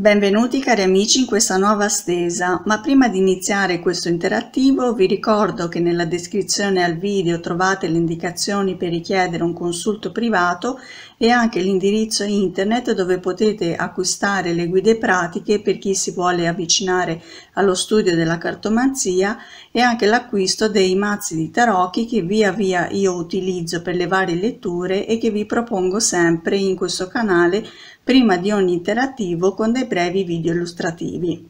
Benvenuti cari amici in questa nuova stesa, ma prima di iniziare questo interattivo vi ricordo che nella descrizione al video trovate le indicazioni per richiedere un consulto privato e anche l'indirizzo internet dove potete acquistare le guide pratiche per chi si vuole avvicinare allo studio della cartomanzia e anche l'acquisto dei mazzi di tarocchi che via via io utilizzo per le varie letture e che vi propongo sempre in questo canale prima di ogni interattivo con dei brevi video illustrativi.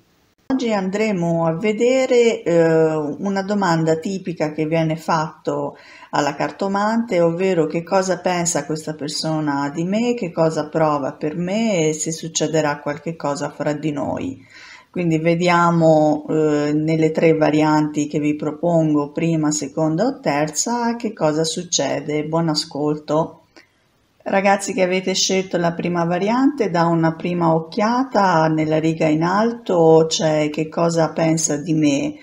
Oggi andremo a vedere eh, una domanda tipica che viene fatta alla cartomante, ovvero che cosa pensa questa persona di me, che cosa prova per me e se succederà qualche cosa fra di noi. Quindi vediamo eh, nelle tre varianti che vi propongo, prima, seconda o terza, che cosa succede. Buon ascolto! Ragazzi che avete scelto la prima variante, da una prima occhiata nella riga in alto c'è cioè che cosa pensa di me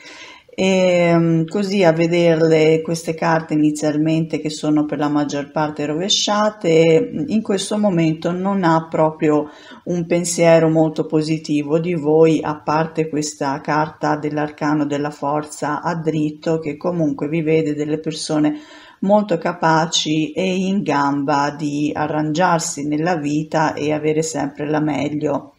e ehm, così a vederle queste carte inizialmente che sono per la maggior parte rovesciate in questo momento non ha proprio un pensiero molto positivo di voi a parte questa carta dell'arcano della forza a dritto che comunque vi vede delle persone molto capaci e in gamba di arrangiarsi nella vita e avere sempre la meglio.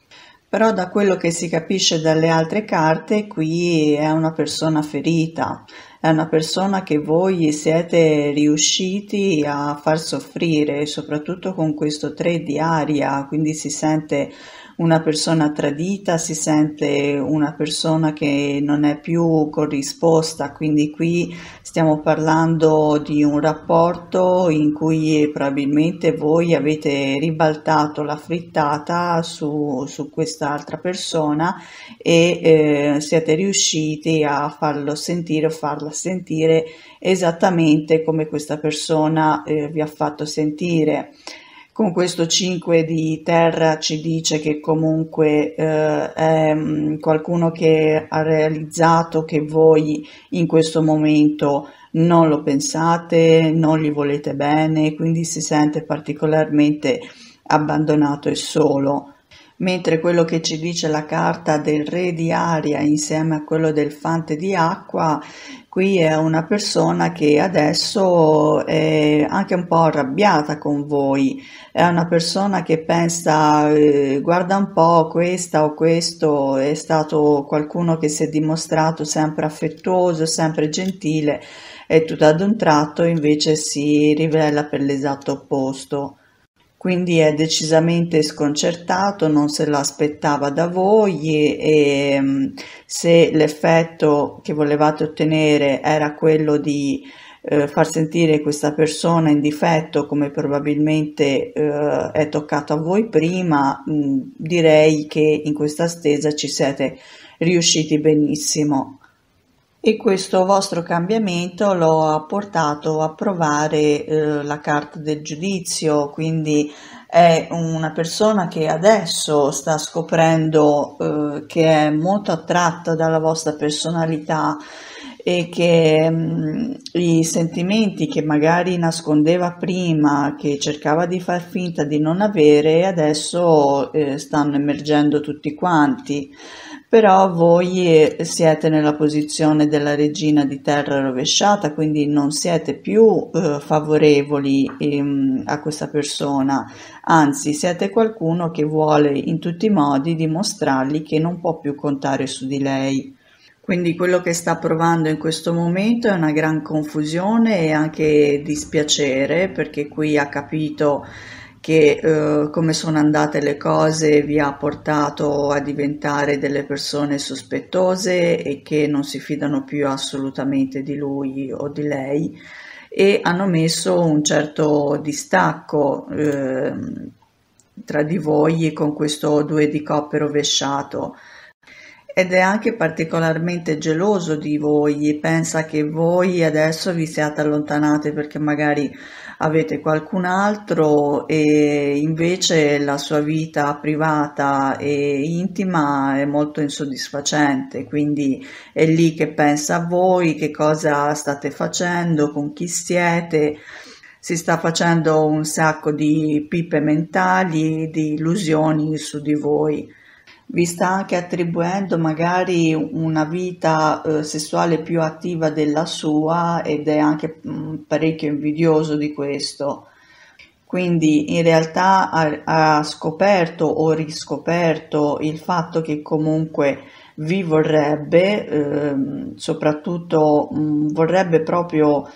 Però da quello che si capisce dalle altre carte, qui è una persona ferita, è una persona che voi siete riusciti a far soffrire, soprattutto con questo 3 di aria, quindi si sente una persona tradita, si sente una persona che non è più corrisposta, quindi qui stiamo parlando di un rapporto in cui eh, probabilmente voi avete ribaltato la frittata su, su quest'altra persona e eh, siete riusciti a farlo sentire o farla sentire esattamente come questa persona eh, vi ha fatto sentire con questo 5 di terra ci dice che comunque eh, è mm, qualcuno che ha realizzato che voi in questo momento non lo pensate, non gli volete bene, quindi si sente particolarmente abbandonato e solo. Mentre quello che ci dice la carta del re di aria insieme a quello del fante di acqua qui è una persona che adesso è anche un po' arrabbiata con voi, è una persona che pensa eh, guarda un po' questa o questo, è stato qualcuno che si è dimostrato sempre affettuoso, sempre gentile e tutto ad un tratto invece si rivela per l'esatto opposto quindi è decisamente sconcertato, non se l'aspettava da voi e, mm, se l'effetto che volevate ottenere era quello di eh, far sentire questa persona in difetto come probabilmente eh, è toccato a voi prima, mh, mm, direi che in questa stesa ci siete riusciti benissimo. E questo vostro cambiamento lo ha portato a provare eh, la carta del giudizio, quindi è una persona che adesso sta scoprendo eh, che è molto attratta dalla vostra personalità e che mh, mm, i sentimenti che magari nascondeva prima, che cercava di far finta di non avere, adesso eh, stanno emergendo tutti quanti però voi eh, siete nella posizione della regina di terra rovesciata, quindi non siete più eh, favorevoli ehm, a questa persona, anzi siete qualcuno che vuole in tutti i modi dimostrargli che non può più contare su di lei. Quindi quello che sta provando in questo momento è una gran confusione e anche dispiacere perché qui ha capito che eh, come sono andate le cose vi ha portato a diventare delle persone sospettose e che non si fidano più assolutamente di lui o di lei e hanno messo un certo distacco eh, tra di voi con questo due di coppe rovesciato ed è anche particolarmente geloso di voi, pensa che voi adesso vi siate allontanati perché magari avete qualcun altro e invece la sua vita privata e intima è molto insoddisfacente, quindi è lì che pensa a voi, che cosa state facendo, con chi siete si sta facendo un sacco di pippe mentali, di illusioni su di voi vi sta anche attribuendo magari una vita eh, sessuale più attiva della sua ed è anche mh, mm, parecchio invidioso di questo. Quindi in realtà ha, ha, scoperto o riscoperto il fatto che comunque vi vorrebbe, eh, soprattutto mh, mm, vorrebbe proprio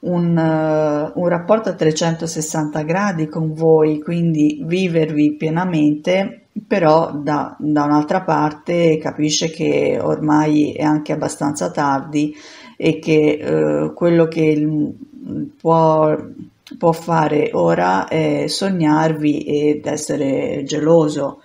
un, uh, un rapporto a 360 gradi con voi, quindi vivervi pienamente però da, da, un'altra parte capisce che ormai è anche abbastanza tardi e che eh, quello che mm, può, può, fare ora è sognarvi ed essere geloso.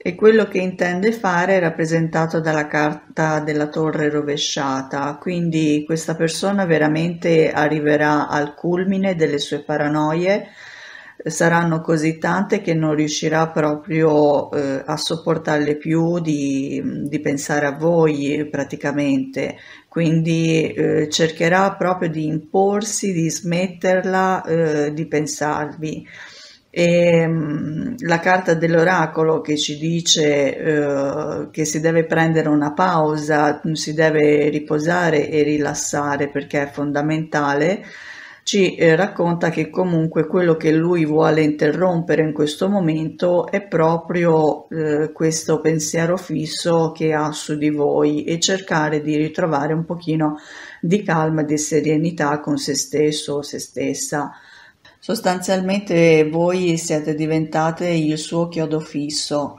E quello che intende fare è rappresentato dalla carta della torre rovesciata, quindi questa persona veramente arriverà al culmine delle sue paranoie, saranno così tante che non riuscirà proprio eh, a sopportarle più di, di, pensare a voi praticamente, quindi eh, cercherà proprio di imporsi, di smetterla eh, di pensarvi. E, ehm, la carta dell'oracolo che ci dice eh, che si deve prendere una pausa, si deve riposare e rilassare perché è fondamentale ci eh, racconta che comunque quello che lui vuole interrompere in questo momento è proprio eh, questo pensiero fisso che ha su di voi e cercare di ritrovare un pochino di calma e di serenità con se stesso o se stessa. Sostanzialmente voi siete diventate il suo chiodo fisso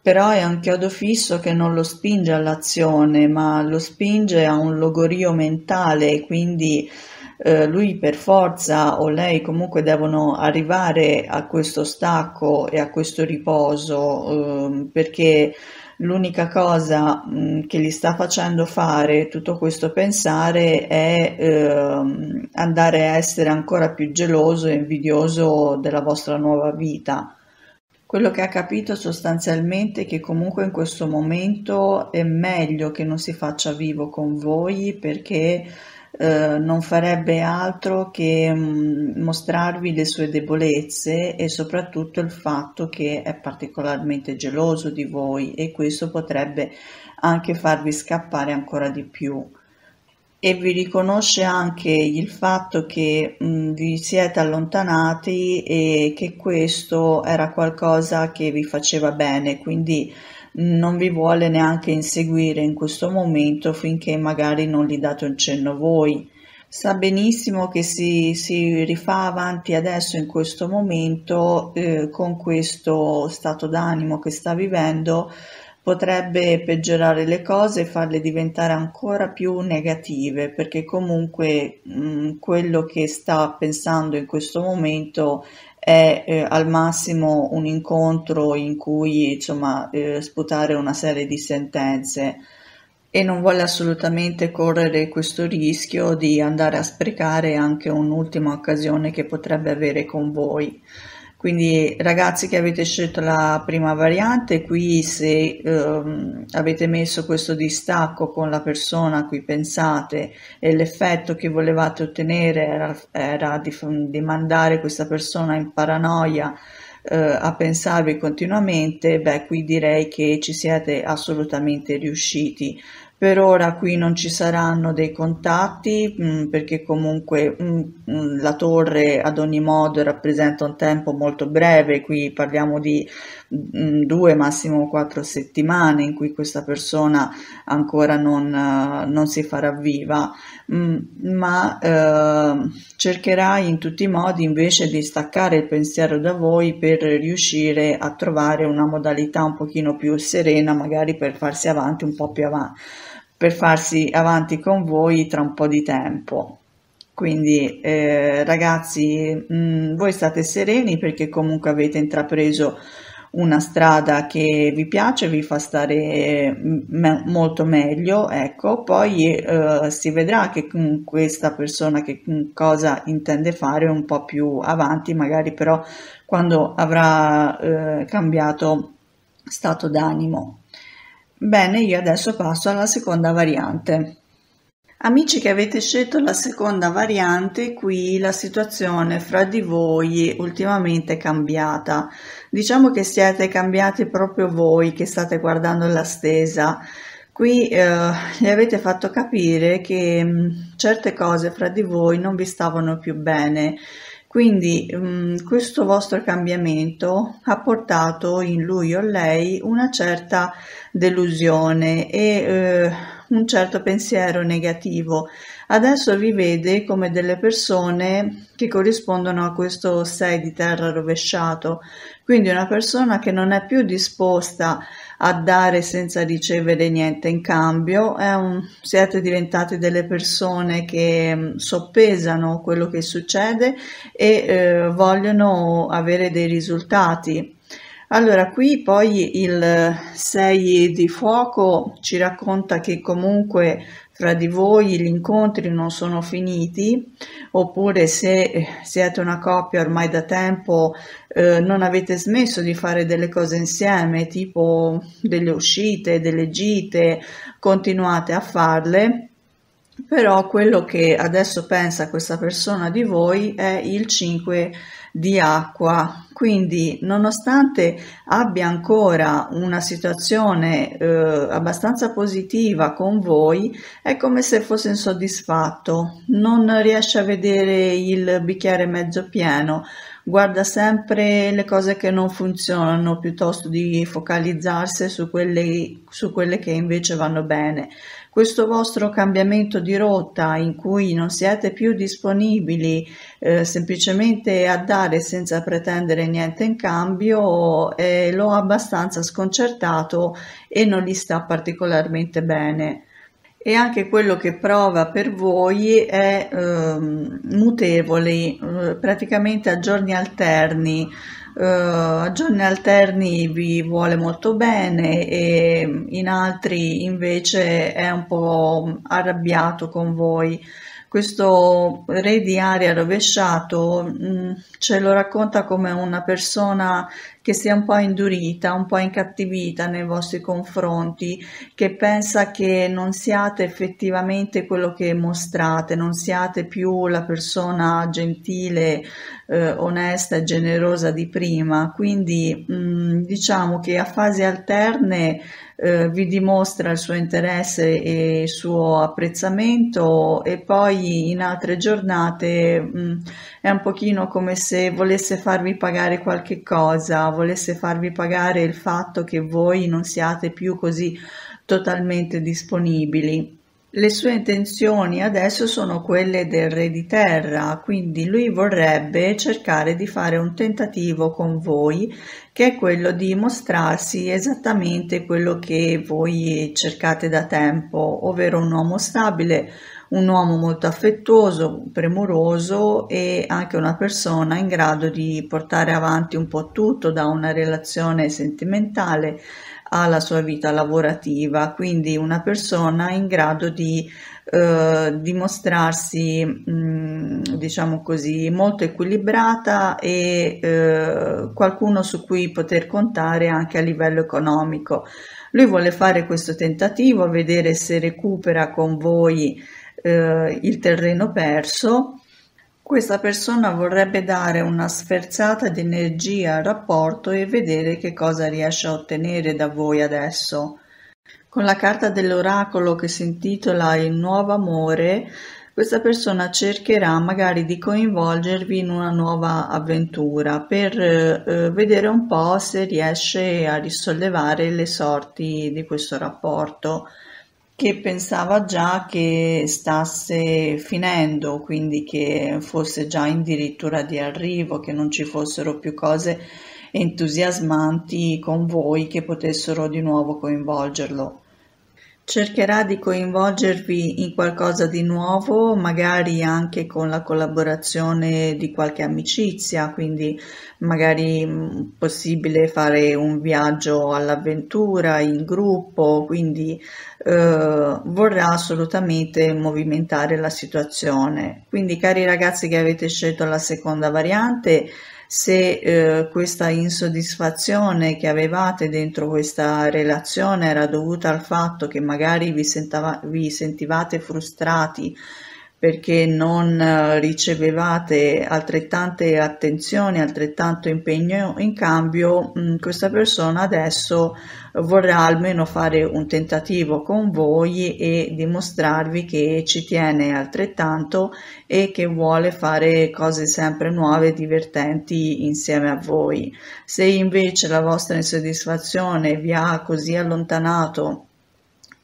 però è un chiodo fisso che non lo spinge all'azione, ma lo spinge a un logorio mentale, quindi eh, lui per forza o lei comunque devono arrivare a questo stacco e a questo riposo eh, perché l'unica cosa mh, mm, che gli sta facendo fare tutto questo pensare è eh, andare a essere ancora più geloso e invidioso della vostra nuova vita. Quello che ha capito sostanzialmente è che comunque in questo momento è meglio che non si faccia vivo con voi perché eh, non farebbe altro che mh, mm, mostrarvi le sue debolezze e soprattutto il fatto che è particolarmente geloso di voi e questo potrebbe anche farvi scappare ancora di più e vi riconosce anche il fatto che mh, mm, vi siete allontanati e che questo era qualcosa che vi faceva bene, quindi non vi vuole neanche inseguire in questo momento finché magari non gli date un cenno voi. Sa benissimo che si, si rifà avanti adesso in questo momento eh, con questo stato d'animo che sta vivendo potrebbe peggiorare le cose e farle diventare ancora più negative perché comunque mh, mm, quello che sta pensando in questo momento è eh, al massimo un incontro in cui insomma, eh, sputare una serie di sentenze e non vuole assolutamente correre questo rischio di andare a sprecare anche un'ultima occasione che potrebbe avere con voi. Quindi ragazzi che avete scelto la prima variante, qui se ehm, avete messo questo distacco con la persona a cui pensate e l'effetto che volevate ottenere era, era di, di, mandare questa persona in paranoia eh, a pensarvi continuamente, beh qui direi che ci siete assolutamente riusciti. Per ora qui non ci saranno dei contatti mh, mm, perché comunque mh, mm, mm, la torre ad ogni modo rappresenta un tempo molto breve, qui parliamo di mh, due, massimo quattro settimane in cui questa persona ancora non, eh, non si farà viva, ma eh, cercherai in tutti i modi invece di staccare il pensiero da voi per riuscire a trovare una modalità un pochino più serena magari per farsi avanti un po' più avanti per farsi avanti con voi tra un po' di tempo. Quindi eh, ragazzi, mh, mm, voi state sereni perché comunque avete intrapreso una strada che vi piace, vi fa stare mm, me- molto meglio, ecco, poi eh, si vedrà che con questa persona che mm, cosa intende fare un po' più avanti, magari però quando avrà eh, cambiato stato d'animo. Bene, io adesso passo alla seconda variante. Amici che avete scelto la seconda variante, qui la situazione fra di voi ultimamente è cambiata. Diciamo che siete cambiati proprio voi che state guardando la stesa. Qui eh, gli avete fatto capire che mh, mm, certe cose fra di voi non vi stavano più bene quindi mh, mm, questo vostro cambiamento ha portato in lui o lei una certa delusione e eh, un certo pensiero negativo. Adesso vi vede come delle persone che corrispondono a questo 6 di terra rovesciato, quindi una persona che non è più disposta a dare senza ricevere niente in cambio, un, siete diventate delle persone che mm, soppesano quello che succede e eh, vogliono avere dei risultati. Allora, qui poi il 6 di fuoco ci racconta che comunque fra di voi gli incontri non sono finiti oppure se eh, siete una coppia ormai da tempo eh, non avete smesso di fare delle cose insieme tipo delle uscite, delle gite, continuate a farle però quello che adesso pensa questa persona di voi è il 5 di acqua, quindi nonostante abbia ancora una situazione eh, abbastanza positiva con voi, è come se fosse insoddisfatto, non riesce a vedere il bicchiere mezzo pieno, guarda sempre le cose che non funzionano piuttosto di focalizzarsi su quelle, su quelle che invece vanno bene questo vostro cambiamento di rotta in cui non siete più disponibili eh, semplicemente a dare senza pretendere niente in cambio eh, lo abbastanza sconcertato e non gli sta particolarmente bene e anche quello che prova per voi è ehm, eh, mutevole, praticamente a giorni alterni. Eh, a giorni alterni vi vuole molto bene e in altri invece è un po' arrabbiato con voi. Questo re di aria rovesciato mh, mm, ce cioè, lo racconta come una persona che si è un po' indurita, un po' incattivita nei vostri confronti, che pensa che non siate effettivamente quello che mostrate, non siate più la persona gentile, eh, onesta e generosa di prima. Quindi mh, mm, diciamo che a fasi alterne eh, vi dimostra il suo interesse e il suo apprezzamento e poi in altre giornate mh, mm, è un pochino come se se volesse farvi pagare qualche cosa, volesse farvi pagare il fatto che voi non siate più così totalmente disponibili. Le sue intenzioni adesso sono quelle del re di terra, quindi lui vorrebbe cercare di fare un tentativo con voi che è quello di mostrarsi esattamente quello che voi cercate da tempo, ovvero un uomo stabile, un uomo molto affettuoso, premuroso e anche una persona in grado di portare avanti un po' tutto da una relazione sentimentale alla sua vita lavorativa, quindi una persona in grado di eh, dimostrarsi, mh, diciamo così, molto equilibrata e eh, qualcuno su cui poter contare anche a livello economico. Lui vuole fare questo tentativo, vedere se recupera con voi eh, il terreno perso questa persona vorrebbe dare una sferzata di energia al rapporto e vedere che cosa riesce a ottenere da voi adesso. Con la carta dell'oracolo che si intitola Il nuovo amore, questa persona cercherà magari di coinvolgervi in una nuova avventura per eh, eh vedere un po' se riesce a risollevare le sorti di questo rapporto che pensava già che stasse finendo, quindi che fosse già addirittura di arrivo, che non ci fossero più cose entusiasmanti con voi che potessero di nuovo coinvolgerlo. Cercherà di coinvolgervi in qualcosa di nuovo, magari anche con la collaborazione di qualche amicizia, quindi magari mh, mm, possibile fare un viaggio all'avventura in gruppo, quindi eh, vorrà assolutamente movimentare la situazione. Quindi cari ragazzi che avete scelto la seconda variante, se eh, questa insoddisfazione che avevate dentro questa relazione era dovuta al fatto che magari vi, sentava, vi sentivate frustrati perché non eh, ricevevate altrettante attenzione, altrettanto impegno, in cambio mm, questa persona adesso vorrà almeno fare un tentativo con voi e dimostrarvi che ci tiene altrettanto e che vuole fare cose sempre nuove e divertenti insieme a voi. Se invece la vostra insoddisfazione vi ha così allontanato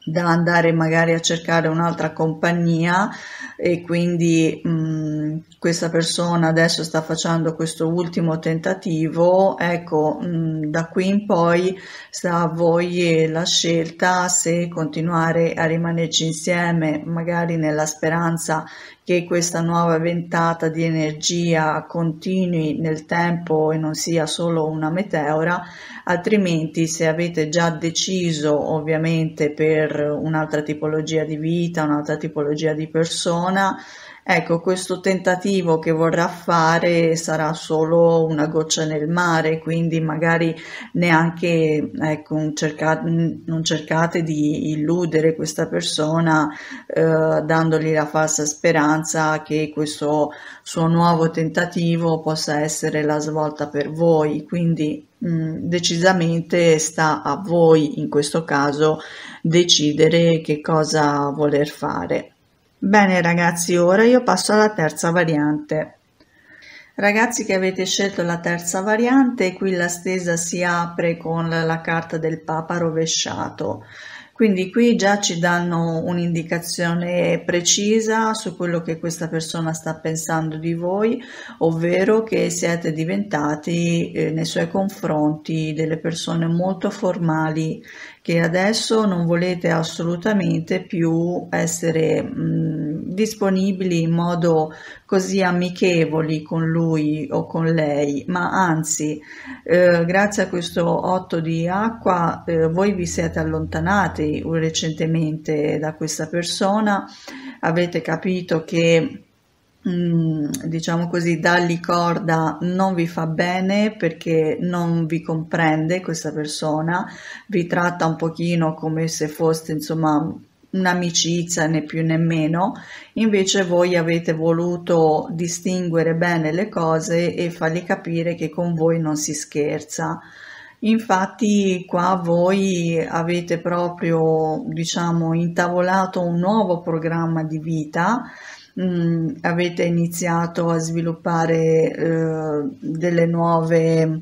da andare magari a cercare un'altra compagnia e quindi mh, questa persona adesso sta facendo questo ultimo tentativo, ecco mh, da qui in poi sta a voi la scelta se continuare a rimanerci insieme magari nella speranza che questa nuova ventata di energia continui nel tempo e non sia solo una meteora altrimenti se avete già deciso ovviamente per un'altra tipologia di vita, un'altra tipologia di persona, ecco questo tentativo che vorrà fare sarà solo una goccia nel mare, quindi magari neanche ecco, cerca- non cercate di illudere questa persona eh, dandogli la falsa speranza che questo suo nuovo tentativo possa essere la svolta per voi, quindi Mm, decisamente sta a voi in questo caso decidere che cosa voler fare. Bene ragazzi, ora io passo alla terza variante. Ragazzi che avete scelto la terza variante, qui la stesa si apre con la carta del Papa rovesciato. Quindi qui già ci danno un'indicazione precisa su quello che questa persona sta pensando di voi, ovvero che siete diventati eh, nei suoi confronti delle persone molto formali che adesso non volete assolutamente più essere mh, mm, disponibili in modo così amichevoli con lui o con lei, ma anzi, eh, grazie a questo otto di acqua, eh, voi vi siete allontanati recentemente da questa persona, avete capito che mm, diciamo così, dargli corda non vi fa bene perché non vi comprende questa persona, vi tratta un pochino come se foste, insomma, un'amicizia né più né meno, invece voi avete voluto distinguere bene le cose e fargli capire che con voi non si scherza. Infatti qua voi avete proprio, diciamo, intavolato un nuovo programma di vita, mh, mm, avete iniziato a sviluppare eh, delle nuove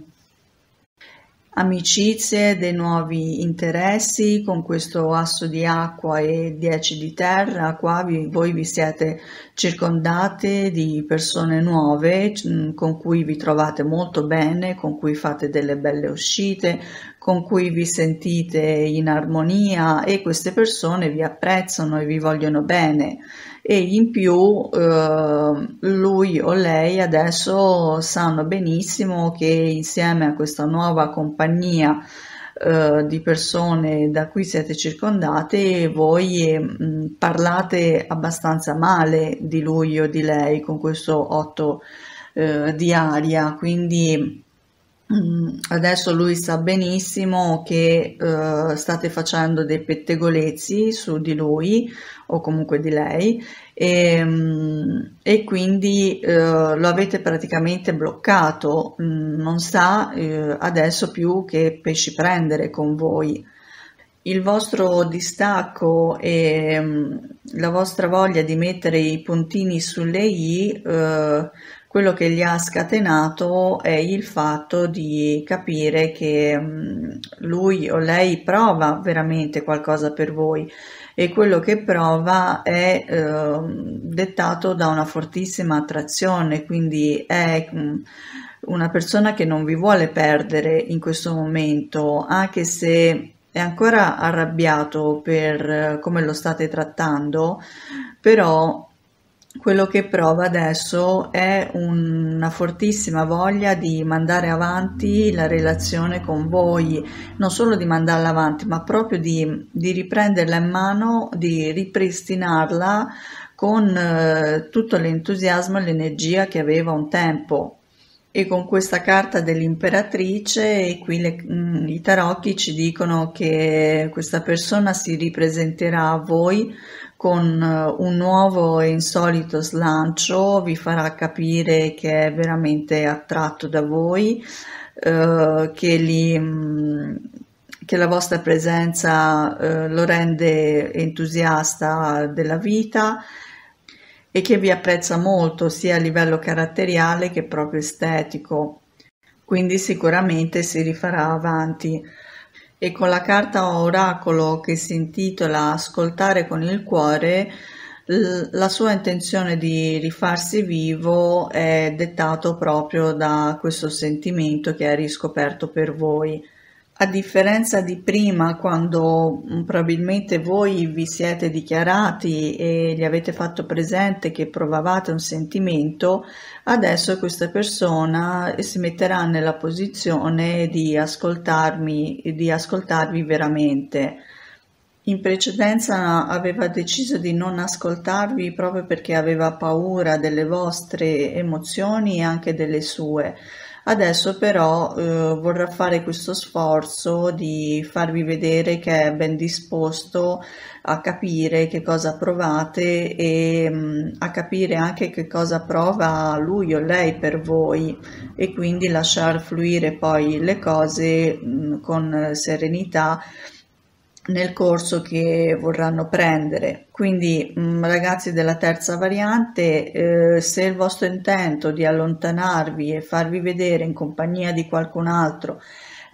amicizie, dei nuovi interessi con questo asso di acqua e 10 di terra. Qua vi, voi vi siete circondate di persone nuove mm, con cui vi trovate molto bene, con cui fate delle belle uscite, con cui vi sentite in armonia e queste persone vi apprezzano e vi vogliono bene e in più eh, lui o lei adesso sanno benissimo che insieme a questa nuova compagnia eh, di persone da cui siete circondate, voi mh, mm, parlate abbastanza male di lui o di lei con questo otto eh, di aria, quindi Mm, adesso lui sa benissimo che eh, state facendo dei pettegolezzi su di lui o comunque di lei e, ehm, e quindi eh, lo avete praticamente bloccato, mm, non sa eh, adesso più che pesci prendere con voi. Il vostro distacco e mm, la vostra voglia di mettere i puntini sulle i eh, quello che li ha scatenato è il fatto di capire che mm, lui o lei prova veramente qualcosa per voi e quello che prova è eh, dettato da una fortissima attrazione, quindi è mm, una persona che non vi vuole perdere in questo momento, anche se è ancora arrabbiato per eh, come lo state trattando, però quello che prova adesso è una fortissima voglia di mandare avanti la relazione con voi, non solo di mandarla avanti, ma proprio di, di riprenderla in mano, di ripristinarla con eh, tutto l'entusiasmo e l'energia che aveva un tempo. E con questa carta dell'imperatrice, qui le, mh, mm, i tarocchi ci dicono che questa persona si ripresenterà a voi con eh, un nuovo e insolito slancio, vi farà capire che è veramente attratto da voi, eh, che, li, mm, che, la vostra presenza eh, lo rende entusiasta della vita e che vi apprezza molto sia a livello caratteriale che proprio estetico. Quindi sicuramente si rifarà avanti e con la carta oracolo che si intitola Ascoltare con il cuore, la sua intenzione di rifarsi vivo è dettato proprio da questo sentimento che ha riscoperto per voi. A differenza di prima, quando probabilmente voi vi siete dichiarati e gli avete fatto presente che provavate un sentimento, adesso questa persona eh, si metterà nella posizione di ascoltarmi, di ascoltarvi veramente. In precedenza aveva deciso di non ascoltarvi proprio perché aveva paura delle vostre emozioni e anche delle sue. Adesso però eh, vorrà fare questo sforzo di farvi vedere che è ben disposto a capire che cosa provate e mh, mm, a capire anche che cosa prova lui o lei per voi e quindi lasciar fluire poi le cose mh, mm, con serenità nel corso che vorranno prendere. Quindi mm, ragazzi della terza variante, eh, se il vostro intento di allontanarvi e farvi vedere in compagnia di qualcun altro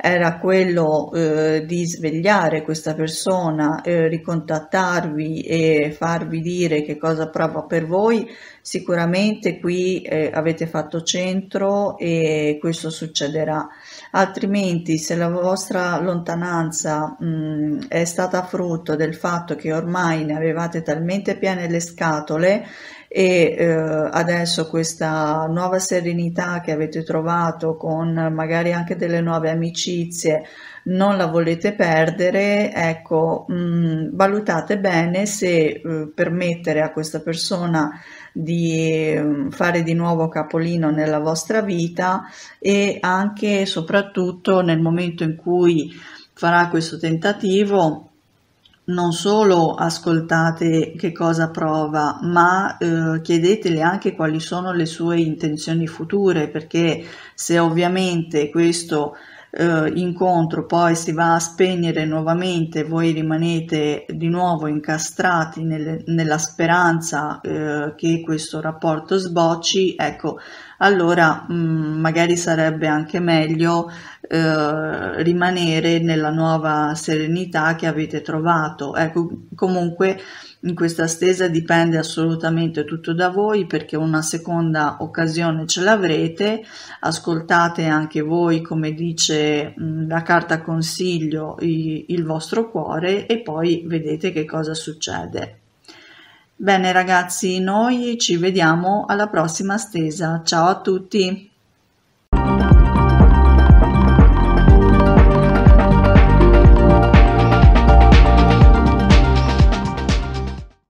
era quello eh, di svegliare questa persona, eh, ricontattarvi e farvi dire che cosa prova per voi, sicuramente qui eh, avete fatto centro e questo succederà. Altrimenti se la vostra lontananza mh, mm, è stata frutto del fatto che ormai ne avevate talmente piene le scatole e eh, adesso questa nuova serenità che avete trovato con magari anche delle nuove amicizie non la volete perdere, ecco, mh, mm, valutate bene se eh, permettere a questa persona di mm, fare di nuovo capolino nella vostra vita e anche e soprattutto nel momento in cui farà questo tentativo non solo ascoltate che cosa prova, ma eh, chiedetele anche quali sono le sue intenzioni future, perché se ovviamente questo eh, incontro poi si va a spegnere nuovamente, voi rimanete di nuovo incastrati nel, nella speranza eh, che questo rapporto sbocci, ecco, allora mh, mm, magari sarebbe anche meglio eh, rimanere nella nuova serenità che avete trovato. Ecco, comunque in questa stesa dipende assolutamente tutto da voi perché una seconda occasione ce l'avrete, ascoltate anche voi come dice mm, la carta consiglio il vostro cuore e poi vedete che cosa succede. Bene ragazzi, noi ci vediamo alla prossima stesa. Ciao a tutti!